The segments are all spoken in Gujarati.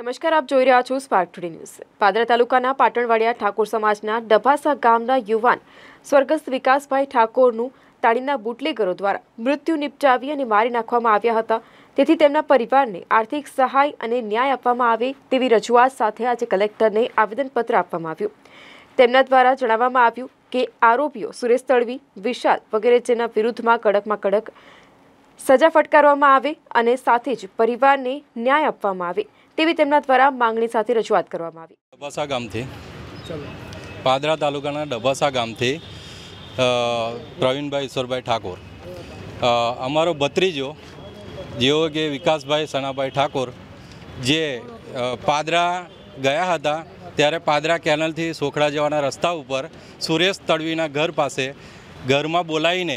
નમસ્કાર આપ જોઈ રહ્યા છો સ્પાર્ક ટુડે ન્યૂઝ પાદરા તાલુકાના પાટણવાડિયા ઠાકોર સમાજના ડભાસા ગામના યુવાન સ્વર્ગસ્થ વિકાસભાઈ ઠાકોરનું તાળીના બુટલેગરો દ્વારા મૃત્યુ નિપજાવી અને મારી નાખવામાં આવ્યા હતા તેથી તેમના પરિવારને આર્થિક સહાય અને ન્યાય આપવામાં આવે તેવી રજૂઆત સાથે આજે કલેક્ટરને આવેદનપત્ર આપવામાં આવ્યું તેમના દ્વારા જણાવવામાં આવ્યું કે આરોપીઓ સુરેશ તળવી વિશાલ વગેરે જેના વિરુદ્ધમાં કડકમાં કડક સજા ફટકારવામાં આવે અને સાથે જ પરિવારને ન્યાય આપવામાં આવે તેવી તેમના દ્વારા માંગણી સાથે રજૂઆત કરવામાં આવી ડબાસા ગામથી પાદરા તાલુકાના ડબાસા ગામથી પ્રવીણભાઈ ઈશ્વરભાઈ ઠાકોર અમારો ભત્રીજો જેઓ કે વિકાસભાઈ સનાભાઈ ઠાકોર જે પાદરા ગયા હતા ત્યારે પાદરા કેનલથી સોખડા જવાના રસ્તા ઉપર સુરેશ તડવીના ઘર પાસે ઘરમાં બોલાવીને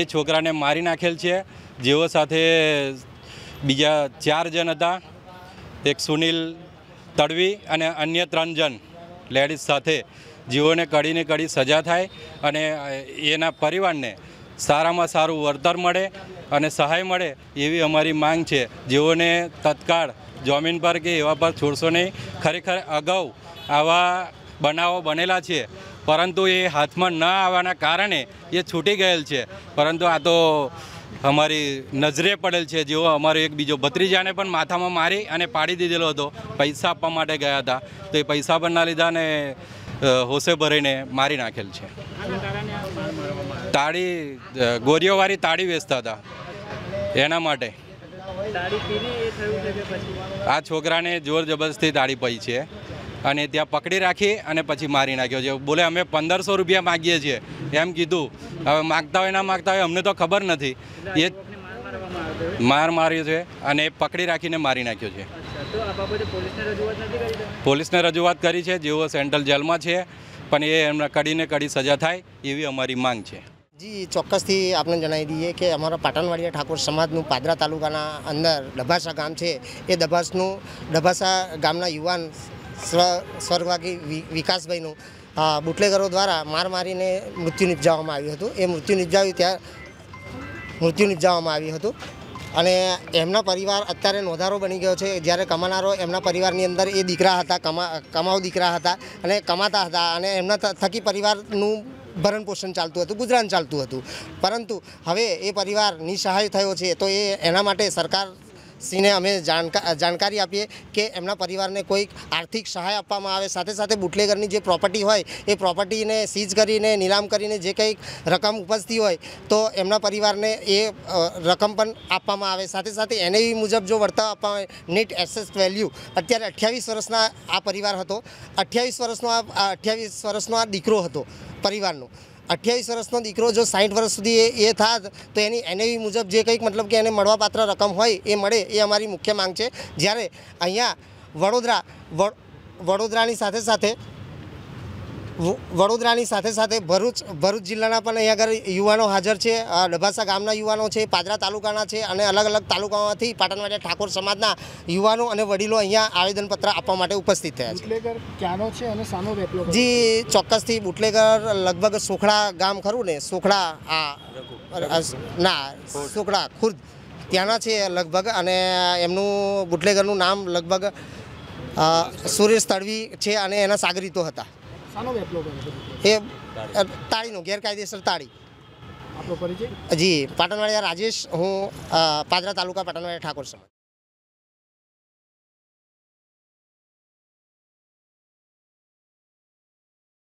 એ છોકરાને મારી નાખેલ છે જેઓ સાથે બીજા ચાર જણ હતા એક સુનિલ તડવી અને અન્ય ત્રણ જણ લેડીઝ સાથે જીવોને કડીને કડી સજા થાય અને એના પરિવારને સારામાં સારું વળતર મળે અને સહાય મળે એવી અમારી માંગ છે જેઓને તત્કાળ જમીન પર કે એવા પર છોડશો નહીં ખરેખર અગાઉ આવા બનાવો બનેલા છે પરંતુ એ હાથમાં ન આવવાના કારણે એ છૂટી ગયેલ છે પરંતુ આ તો અમારી નજરે પડેલ છે જેઓ અમારો એક બીજો ભત્રીજાને પણ માથામાં મારી અને પાડી દીધેલો હતો પૈસા આપવા માટે ગયા હતા તો એ પૈસા પણ ના લીધા ને હોશે ભરીને મારી નાખેલ છે તાળી ગોરીઓવાળી તાળી વેચતા હતા એના માટે આ છોકરાને જોર જબરજસ્તી તાળી પડી છે અને ત્યાં પકડી રાખી અને પછી મારી નાખ્યો છે બોલે અમે પંદરસો રૂપિયા માગીએ છીએ એમ કીધું હવે માગતા હોય ના માગતા હોય અમને તો ખબર નથી એ માર માર્યો છે અને પકડી રાખીને મારી નાખ્યો છે પોલીસને રજૂઆત કરી છે જેઓ સેન્ટ્રલ જેલમાં છે પણ એ એમને કડીને કડી સજા થાય એવી અમારી માંગ છે જી ચોક્કસથી આપને જણાવી દઈએ કે અમારા પાટણવાડિયા ઠાકોર સમાજનું પાદરા તાલુકાના અંદર ડભાસા ગામ છે એ ડભાસનું ડભાસા ગામના યુવાન સ્વ સ્વર્ગવાગી વિકાસભાઈનું બુટલેગરો દ્વારા માર મારીને મૃત્યુ નિપજાવવામાં આવ્યું હતું એ મૃત્યુ નિપજાવ્યું ત્યાં મૃત્યુ નિપજાવવામાં આવ્યું હતું અને એમના પરિવાર અત્યારે નોંધારો બની ગયો છે જ્યારે કમાનારો એમના પરિવારની અંદર એ દીકરા હતા કમા કમાવ દીકરા હતા અને કમાતા હતા અને એમના થકી પરિવારનું ભરણ પોષણ ચાલતું હતું ગુજરાન ચાલતું હતું પરંતુ હવે એ પરિવાર નિસહાય થયો છે તો એ એના માટે સરકાર સિને અમે જાણા જાનકારી આપીએ કે એમના પરિવારને કોઈ આર્થિક સહાય આપવામાં આવે સાથે સાથે બુટલેકરની જે પ્રોપર્ટી હોય એ પ્રોપર્ટીને સીઝ કરીને নিলাম કરીને જે કઈ રકમ ઉપસ્થિત હોય તો એમના પરિવારને એ રકમ પણ આપવામાં આવે સાથે સાથે એને વિ મુજબ જો વર્તા નિટ એસેસ વેલ્યુ અત્યારે 28 વર્ષના આ પરિવાર હતો 28 વર્ષનો આ 28 વર્ષનો આ દીકરો હતો પરિવારનો અઠ્યાવીસ વર્ષનો દીકરો જો સાઠ વર્ષ સુધી એ એ થાત તો એની એનએવી મુજબ જે કંઈક મતલબ કે એને મળવાપાત્ર રકમ હોય એ મળે એ અમારી મુખ્ય માંગ છે જ્યારે અહીંયા વડોદરા વડોદરાની સાથે સાથે વડોદરાની સાથે સાથે ભરૂચ ભરૂચ જિલ્લાના પણ અહીંયા આગળ યુવાનો હાજર છે ડભાસા ગામના યુવાનો છે પાદરા તાલુકાના છે અને અલગ અલગ તાલુકામાંથી પાટણવાડિયા ઠાકોર સમાજના યુવાનો અને વડીલો અહીંયા આવેદનપત્ર આપવા માટે ઉપસ્થિત થયા છે જી ચોક્કસથી બુટલેગર લગભગ સોખડા ગામ ખરું ને સોખડા આ ના સોખડા ખુદ ત્યાંના છે લગભગ અને એમનું બુટલેગરનું નામ લગભગ સુરેશ તળવી છે અને એના સાગરીતો હતા એ તાળીનો ગેરકાયદેસર તાળી જી પાટણવાડિયા રાજેશ હું પાદરા તાલુકા પાટણવાડિયા ઠાકોર સમાજ